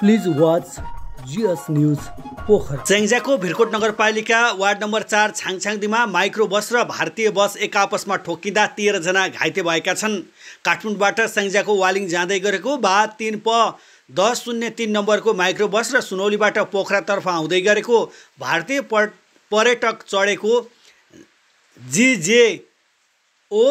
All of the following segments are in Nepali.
please watch GS news Pokhara च्याङ्जाको भिरकोट नगरपालिका वार्ड नम्बर चार छाङछाङदीमा माइक्रो बस र भारतीय बस एक आपसमा ठोकिँदा तेह्रजना घाइते भएका छन् काठमाडौँबाट स्याङ्जाको वालिङ जाँदै गरेको बा तिन प दस शून्य तिन नम्बरको माइक्रो बस र सुनौलीबाट पोखरातर्फ आउँदै गरेको भारतीय पर्यटक चढेको जिजेओ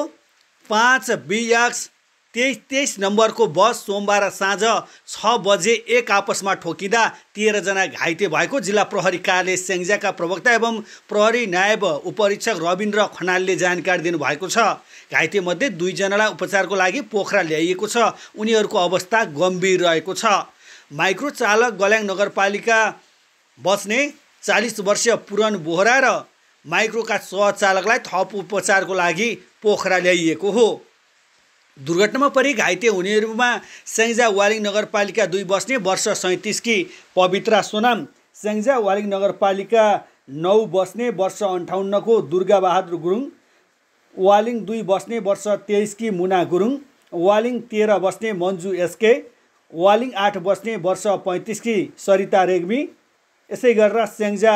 पाँच बिएक्स तेइस तेइस नम्बरको बस सोमबार साँझ छ बजे एक आपसमा ठोकिँदा तेह्रजना घाइते भएको जिल्ला प्रहरी कार्यालय स्याङ्ज्याका प्रवक्ता एवं प्रहरी नायब उपरीक्षक रविन्द्र खनालले जानकारी दिनुभएको छ घाइते घाइतेमध्ये दुईजनालाई उपचारको लागि पोखरा ल्याइएको छ उनीहरूको अवस्था गम्भीर रहेको छ माइक्रो चालक गल्याङ नगरपालिका बस्ने चालिस वर्षीय पुरन बोहरा र माइक्रोका सहचालकलाई थप उपचारको लागि पोखरा ल्याइएको हो दुर्घटनामा परि घाइते हुनेहरूमा स्याङ्जा वालिङ नगरपालिका दुई बस्ने वर्ष सैँतिसकी पवित्रा सोनाम स्याङ्जा वालिङ नगरपालिका नौ बस्ने वर्ष अन्ठाउन्नको दुर्गाबहादुर गुरुङ वालिङ दुई बस्ने वर्ष कि मुना गुरुङ वालिङ तेह्र बस्ने मन्जु एसके वालिङ आठ बस्ने वर्ष कि सरिता रेग्मी यसै गरेर स्याङ्जा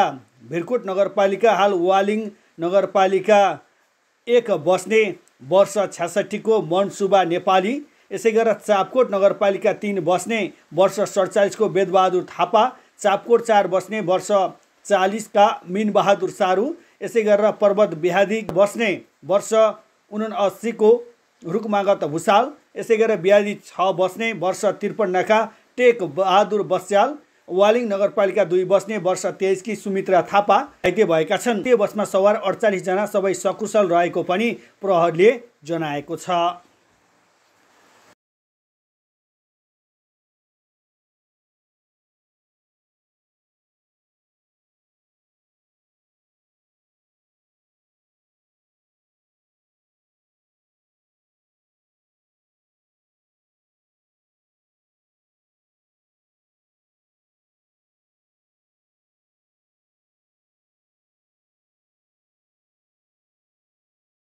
भिरकोट नगरपालिका हाल वालिङ नगरपालिका एक बस्ने वर्ष छ्यासठीको मनसुबा नेपाली यसै गरेर चापकोट नगरपालिका तिन बस्ने वर्ष सडचालिसको वेदबहादुर थापा चापकोट चार बस्ने वर्ष चालिसका मिनबहादुर सारू यसै गरेर पर्वत बिहादी बस्ने वर्ष उनासीको रुखमागत भुसाल यसै गरेर बिहादी छ बस्ने वर्ष त्रिपन्नका टेक बहादुर बस्याल वालिङ नगरपालिका दुई बस्ने वर्ष कि सुमित्रा थापा घाइते भएका छन् त्यो बसमा सवार अडचालिसजना सबै सकुशल रहेको पनि प्रहरले जनाएको छ